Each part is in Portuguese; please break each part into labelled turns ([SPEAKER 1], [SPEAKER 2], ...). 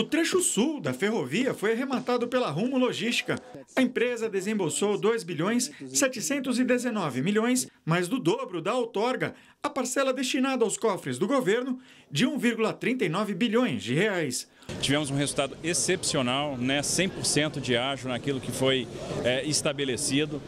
[SPEAKER 1] O trecho sul da ferrovia foi arrematado pela Rumo Logística. A empresa desembolsou 2 bilhões 719 milhões, mais do dobro da outorga, a parcela destinada aos cofres do governo de 1,39 bilhões de reais.
[SPEAKER 2] Tivemos um resultado excepcional, né? 100% de ágio naquilo que foi é, estabelecido.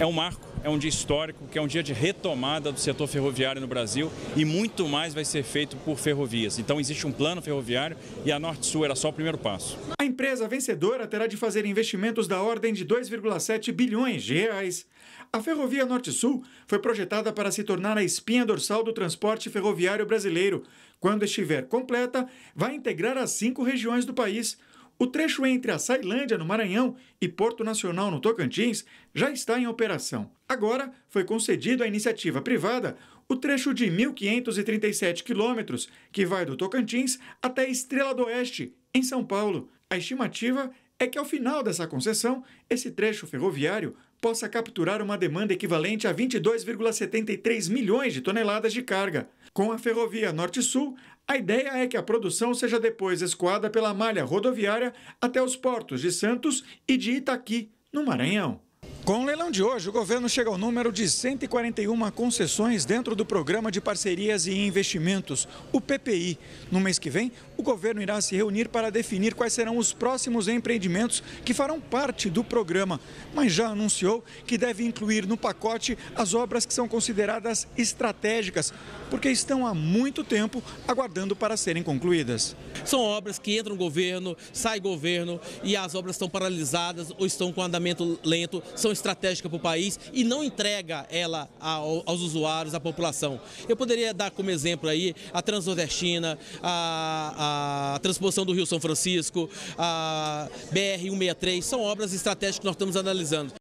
[SPEAKER 2] É um marco é um dia histórico, que é um dia de retomada do setor ferroviário no Brasil e muito mais vai ser feito por ferrovias. Então existe um plano ferroviário e a Norte Sul era só o primeiro passo.
[SPEAKER 1] A empresa vencedora terá de fazer investimentos da ordem de 2,7 bilhões de reais. A Ferrovia Norte-Sul foi projetada para se tornar a espinha dorsal do transporte ferroviário brasileiro. Quando estiver completa, vai integrar as cinco regiões do país – o trecho entre a Sailândia, no Maranhão, e Porto Nacional, no Tocantins, já está em operação. Agora, foi concedido à iniciativa privada o trecho de 1.537 quilômetros, que vai do Tocantins até Estrela do Oeste, em São Paulo. A estimativa é que, ao final dessa concessão, esse trecho ferroviário possa capturar uma demanda equivalente a 22,73 milhões de toneladas de carga. Com a ferrovia Norte-Sul, a ideia é que a produção seja depois escoada pela malha rodoviária até os portos de Santos e de Itaqui, no Maranhão. Com o leilão de hoje, o governo chega ao número de 141 concessões dentro do Programa de Parcerias e Investimentos, o PPI. No mês que vem, o governo irá se reunir para definir quais serão os próximos empreendimentos que farão parte do programa, mas já anunciou que deve incluir no pacote as obras que são consideradas estratégicas, porque estão há muito tempo aguardando para serem concluídas.
[SPEAKER 3] São obras que entram governo, saem governo e as obras estão paralisadas ou estão com andamento lento, são estratégica para o país e não entrega ela aos usuários, à população. Eu poderia dar como exemplo aí a Transnordestina, a, a transposição do Rio São Francisco, a BR-163, são obras estratégicas que nós estamos analisando.